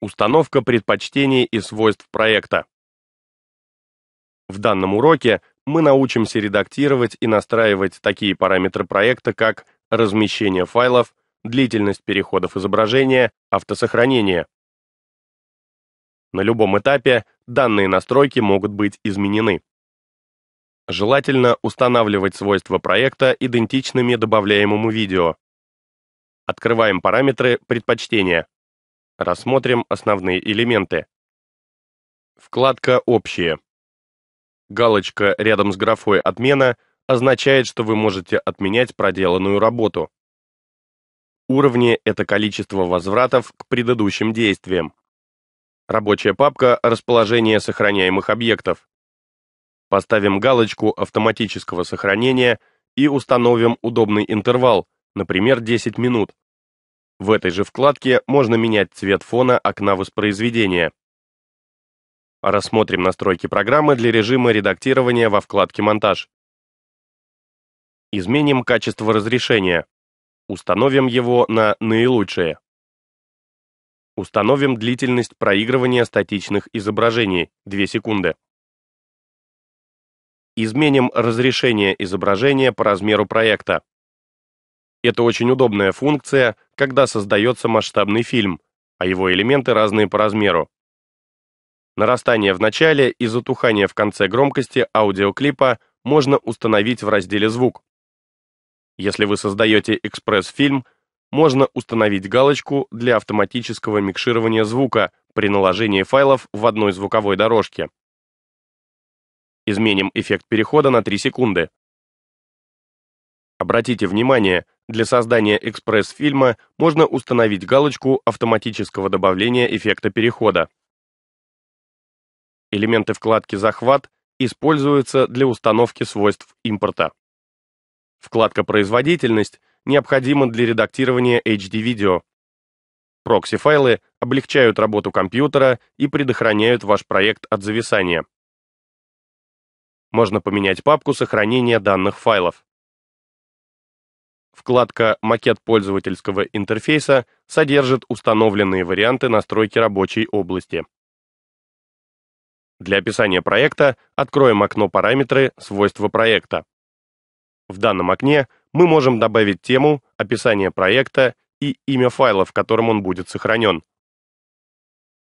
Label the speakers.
Speaker 1: Установка предпочтений и свойств проекта. В данном уроке мы научимся редактировать и настраивать такие параметры проекта, как размещение файлов, длительность переходов изображения, автосохранение. На любом этапе данные настройки могут быть изменены. Желательно устанавливать свойства проекта идентичными добавляемому видео. Открываем параметры предпочтения. Рассмотрим основные элементы. Вкладка «Общие». Галочка рядом с графой «Отмена» означает, что вы можете отменять проделанную работу. Уровни — это количество возвратов к предыдущим действиям. Рабочая папка — расположение сохраняемых объектов. Поставим галочку автоматического сохранения и установим удобный интервал, например, 10 минут, в этой же вкладке можно менять цвет фона окна воспроизведения. Рассмотрим настройки программы для режима редактирования во вкладке «Монтаж». Изменим качество разрешения. Установим его на «Наилучшее». Установим длительность проигрывания статичных изображений – 2 секунды. Изменим разрешение изображения по размеру проекта. Это очень удобная функция, когда создается масштабный фильм, а его элементы разные по размеру. Нарастание в начале и затухание в конце громкости аудиоклипа можно установить в разделе «Звук». Если вы создаете экспресс-фильм, можно установить галочку для автоматического микширования звука при наложении файлов в одной звуковой дорожке. Изменим эффект перехода на 3 секунды. Обратите внимание, для создания экспресс-фильма можно установить галочку автоматического добавления эффекта перехода. Элементы вкладки «Захват» используются для установки свойств импорта. Вкладка «Производительность» необходима для редактирования HD-видео. Прокси-файлы облегчают работу компьютера и предохраняют ваш проект от зависания. Можно поменять папку сохранения данных файлов. Вкладка «Макет пользовательского интерфейса» содержит установленные варианты настройки рабочей области. Для описания проекта откроем окно «Параметры. Свойства проекта». В данном окне мы можем добавить тему, описание проекта и имя файла, в котором он будет сохранен.